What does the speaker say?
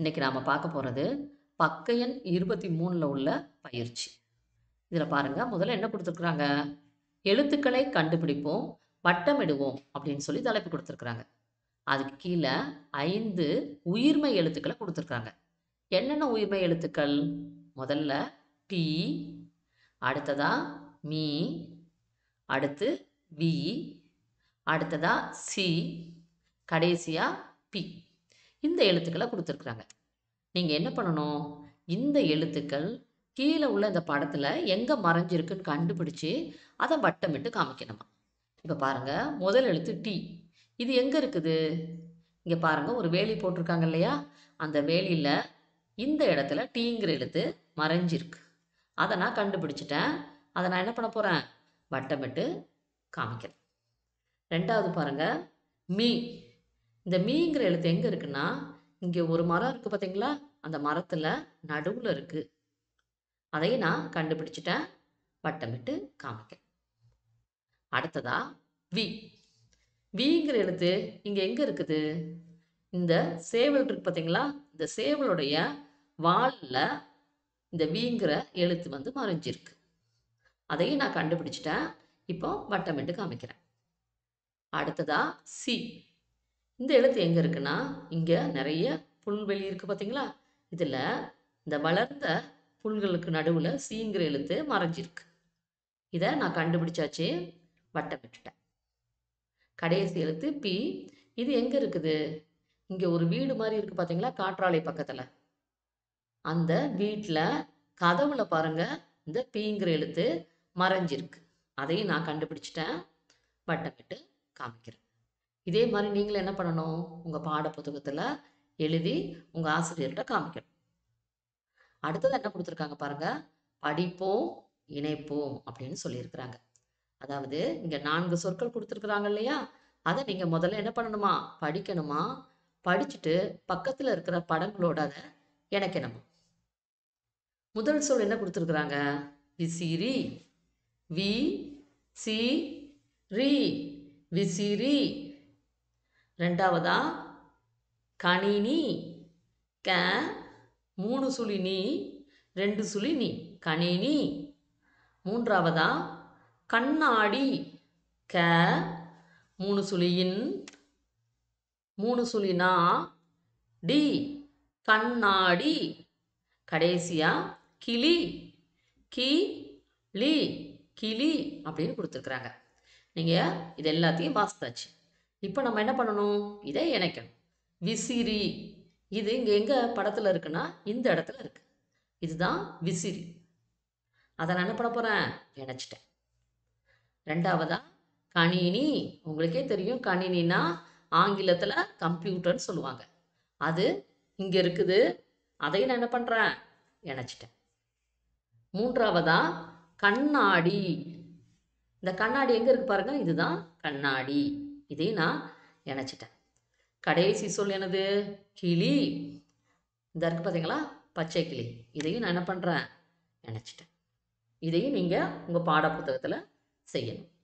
இன்றைக்கி நாம் பார்க்க போகிறது பக்கையன் இருபத்தி மூணில் உள்ள பயிற்சி இதில் பாருங்கள் முதல்ல என்ன கொடுத்துருக்குறாங்க எழுத்துக்களை கண்டுபிடிப்போம் வட்டமிடுவோம் அப்படின்னு சொல்லி தலைப்பு கொடுத்துருக்குறாங்க அதுக்கு கீழே ஐந்து உயிர்மை எழுத்துக்களை கொடுத்துருக்குறாங்க என்னென்ன உயிர்மை எழுத்துக்கள் முதல்ல டி அடுத்ததா மீ அடுத்து வி அடுத்ததா சி கடைசியாக பி இந்த எழுத்துக்களை கொடுத்துருக்குறாங்க நீங்கள் என்ன பண்ணணும் இந்த எழுத்துக்கள் கீழே உள்ள இந்த படத்தில் எங்கே மறைஞ்சிருக்குன்னு கண்டுபிடிச்சி அதை வட்டமிட்டு காமிக்கணுமா இப்போ பாருங்கள் முதல் எழுத்து டி இது எங்கே இருக்குது இங்கே பாருங்கள் ஒரு வேலி போட்டிருக்காங்க இல்லையா அந்த வேலியில் இந்த இடத்துல டீங்கிற எழுத்து மறைஞ்சிருக்கு அதை நான் கண்டுபிடிச்சிட்டேன் அதை நான் என்ன பண்ண போகிறேன் வட்டமிட்டு காமிக்கிறேன் ரெண்டாவது பாருங்கள் மீ இந்த மீங்கிற எழுத்து எங்கே இருக்குன்னா இங்கே ஒரு மரம் இருக்குது பாத்தீங்களா அந்த மரத்தில் நடுவில் இருக்குது அதையும் நான் கண்டுபிடிச்சிட்டேன் வட்டமிட்டு காமிக்க அடுத்ததா வி விங்கிற எழுத்து இங்கே எங்கே இருக்குது இந்த சேவல் இருக்கு பார்த்தீங்களா இந்த சேவலுடைய வாலில் இந்த விங்கிற எழுத்து வந்து மறைஞ்சிருக்கு அதையும் நான் கண்டுபிடிச்சிட்டேன் இப்போ வட்டமிட்டு காமிக்கிறேன் அடுத்ததா சி இந்த எழுத்து எங்கே இருக்குன்னா இங்கே நிறைய புல்வெளி இருக்குது பார்த்தீங்களா இதில் இந்த வளர்ந்த புல்களுக்கு நடுவில் சீங்கிற எழுத்து மறைஞ்சிருக்கு இதை நான் கண்டுபிடிச்சாச்சு வட்டம் விட்டுட்டேன் கடைசி எழுத்து பி இது எங்கே இருக்குது இங்கே ஒரு வீடு மாதிரி இருக்குது பார்த்தீங்களா காற்றாலை பக்கத்தில் அந்த வீட்டில் கதவுல பாருங்க இந்த பீங்கிற எழுத்து மறைஞ்சிருக்கு அதையும் நான் கண்டுபிடிச்சிட்டேன் வட்டமிட்டு காமிக்கிறேன் இதே மாதிரி நீங்களும் என்ன பண்ணணும் உங்கள் பாட புத்தகத்தில் எழுதி உங்கள் ஆசிரியர்கிட்ட காமிக்கணும் அடுத்தது என்ன கொடுத்துருக்காங்க பாருங்கள் படிப்போம் இணைப்போம் அப்படின்னு சொல்லியிருக்கிறாங்க அதாவது இங்கே நான்கு சொற்கள் கொடுத்துருக்குறாங்க இல்லையா அதை நீங்கள் முதல்ல என்ன பண்ணணுமா படிக்கணுமா படிச்சுட்டு பக்கத்தில் இருக்கிற படங்களோட அதை இணைக்கணுமா முதல் சொல் என்ன கொடுத்துருக்குறாங்க விசிறி வி சி ரி விசிறி ரெண்டாவதா கணினி க மூணு சுழி நீ ரெண்டு சுழி நீ கணினி மூன்றாவதா கண்ணாடி க மூணு சுழியின் மூணு சுழினா டி கண்ணாடி கடைசியா கிளி கி லி கிளி அப்படின்னு கொடுத்துருக்குறாங்க நீங்கள் இது எல்லாத்தையும் வாசித்தாச்சு இப்போ நம்ம என்ன பண்ணணும் இதை இணைக்கணும் விசிறி இது இங்கே எங்கே படத்தில் இருக்குன்னா இந்த இடத்துல இருக்கு இதுதான் விசிறி அதை நான் என்ன பண்ண போகிறேன் இணைச்சிட்டேன் ரெண்டாவதா கணினி உங்களுக்கே தெரியும் கணினா ஆங்கிலத்தில் கம்ப்யூட்டர்னு சொல்லுவாங்க அது இங்கே இருக்குது அதையும் நான் என்ன பண்ணுறேன் இணைச்சிட்டேன் மூன்றாவதா கண்ணாடி இந்த கண்ணாடி எங்கே இருக்கு பாருங்க இதுதான் கண்ணாடி இதையும் நான் நினச்சிட்டேன் கடைசி சொல் எனது கிளி இந்த இருக்குது பார்த்தீங்களா பச்சை கிளி இதையும் நான் என்ன பண்ணுறேன் நினச்சிட்டேன் இதையும் நீங்கள் உங்கள் பாட புத்தகத்தில் செய்யணும்